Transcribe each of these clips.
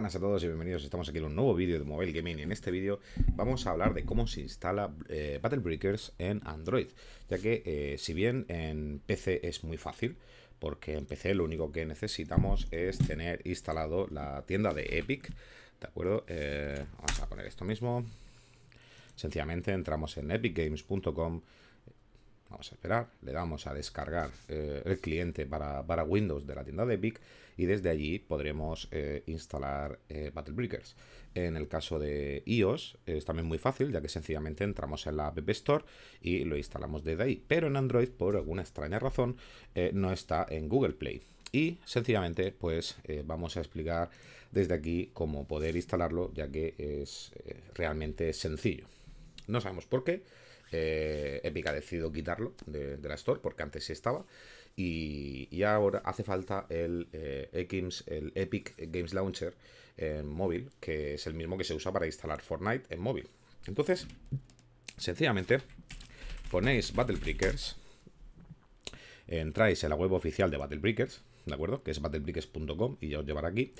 buenas a todos y bienvenidos. Estamos aquí en un nuevo vídeo de Mobile Gaming. En este vídeo vamos a hablar de cómo se instala eh, Battle Breakers en Android, ya que eh, si bien en PC es muy fácil, porque en PC lo único que necesitamos es tener instalado la tienda de Epic, ¿de acuerdo? Eh, vamos a poner esto mismo. Sencillamente entramos en epicgames.com Vamos a esperar, le damos a descargar eh, el cliente para, Windows de la tienda de Epic y desde allí podremos eh, instalar eh, Battle Breakers. En el caso de iOS es también muy fácil, ya que sencillamente entramos en la App Store y lo instalamos desde ahí. Pero en Android, por alguna extraña razón, no está en Google Play. Y sencillamente, pues vamos a explicar desde aquí cómo poder instalarlo, ya que es realmente sencillo. No sabemos por qué, Epic eh, ha decidido quitarlo de, la Store porque antes sí estaba. Y, ahora hace falta el, eh, el Epic Games Launcher en móvil, que es el mismo que se usa para instalar Fortnite en móvil. Entonces, sencillamente, ponéis Battle Breakers, entráis en la web oficial de Battle Breakers, ¿de acuerdo? Que es battlebricks.com y ya os llevará aquí.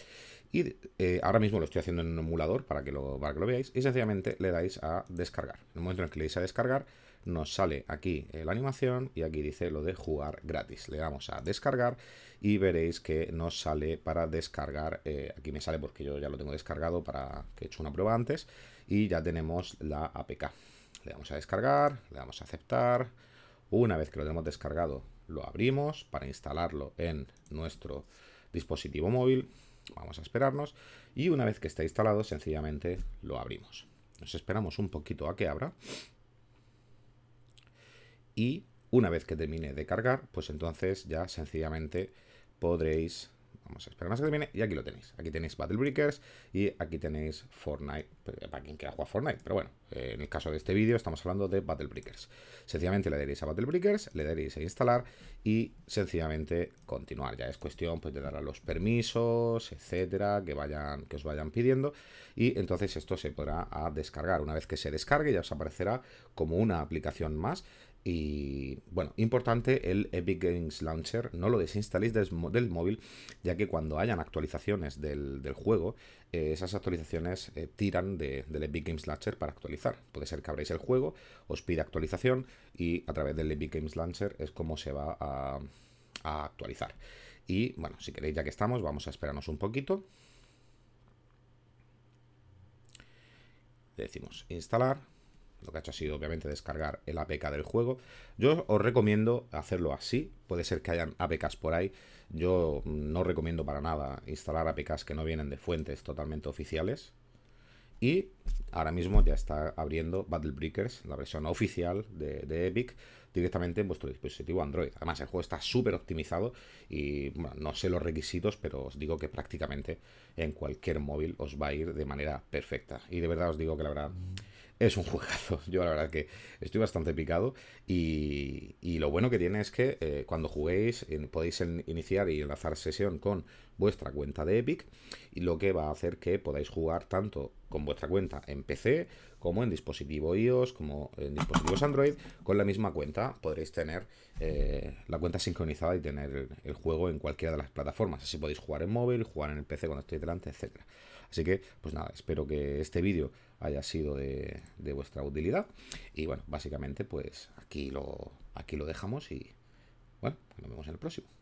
Y eh, ahora mismo lo estoy haciendo en un emulador para que, lo, lo veáis. Y sencillamente le dais a descargar. En el momento en el que le dais a descargar, nos sale aquí eh, la animación y aquí dice lo de jugar gratis. Le damos a descargar y veréis que nos sale para descargar. Eh, aquí me sale porque yo ya lo tengo descargado para que he hecho una prueba antes. Y ya tenemos la APK. Le damos a descargar, le damos a aceptar. Una vez que lo tenemos descargado, lo abrimos para instalarlo en nuestro dispositivo móvil. Vamos a esperarnos y una vez que está instalado sencillamente lo abrimos. Nos esperamos un poquito a que abra y una vez que termine de cargar, pues entonces ya sencillamente podréis vamos a esperar más que termine. Y aquí lo tenéis. Aquí tenéis Battle Breakers y aquí tenéis Fortnite. Para quien quiera jugar Fortnite. Pero bueno, eh, en el caso de este vídeo estamos hablando de Battle Breakers. Sencillamente le daréis a Battle Breakers, le daréis a instalar y sencillamente continuar. Ya es cuestión pues, de dar a los permisos, etcétera, que, vayan, que os vayan pidiendo. Y entonces esto se podrá ah, descargar. Una vez que se descargue ya os aparecerá como una aplicación más y bueno, importante, el Epic Games Launcher no lo desinstaléis del, móvil, ya que cuando hayan actualizaciones del, juego, eh, esas actualizaciones eh, tiran del Epic Games Launcher para actualizar. Puede ser que abráis el juego, os pide actualización y a través del Epic Games Launcher es como se va a, a actualizar. Y bueno, si queréis, ya que estamos, vamos a esperarnos un poquito. decimos instalar. Lo que ha hecho ha sido obviamente descargar el APK del juego. Yo os recomiendo hacerlo así. Puede ser que hayan APKs por ahí. Yo no recomiendo para nada instalar APKs que no vienen de fuentes totalmente oficiales. Y ahora mismo ya está abriendo Battle Breakers, la versión oficial de, Epic, directamente en vuestro dispositivo Android. Además, el juego está súper optimizado y no sé los requisitos, pero os digo que prácticamente en cualquier móvil os va a ir de manera perfecta. Y de verdad os digo que la verdad es un juegazo. Yo la verdad que estoy bastante picado y, lo bueno que tiene es que eh, cuando juguéis podéis iniciar y enlazar sesión con vuestra cuenta de Epic y lo que va a hacer que podáis jugar tanto con vuestra cuenta en PC como en dispositivo iOS, como en dispositivos Android, con la misma cuenta podréis tener eh, la cuenta sincronizada y tener el, juego en cualquiera de las plataformas. Así podéis jugar en móvil, jugar en el PC cuando estéis delante, etcétera. Así que, pues nada, espero que este vídeo haya sido de, vuestra utilidad. Y bueno, básicamente, pues aquí lo, aquí lo dejamos y bueno, nos vemos en el próximo.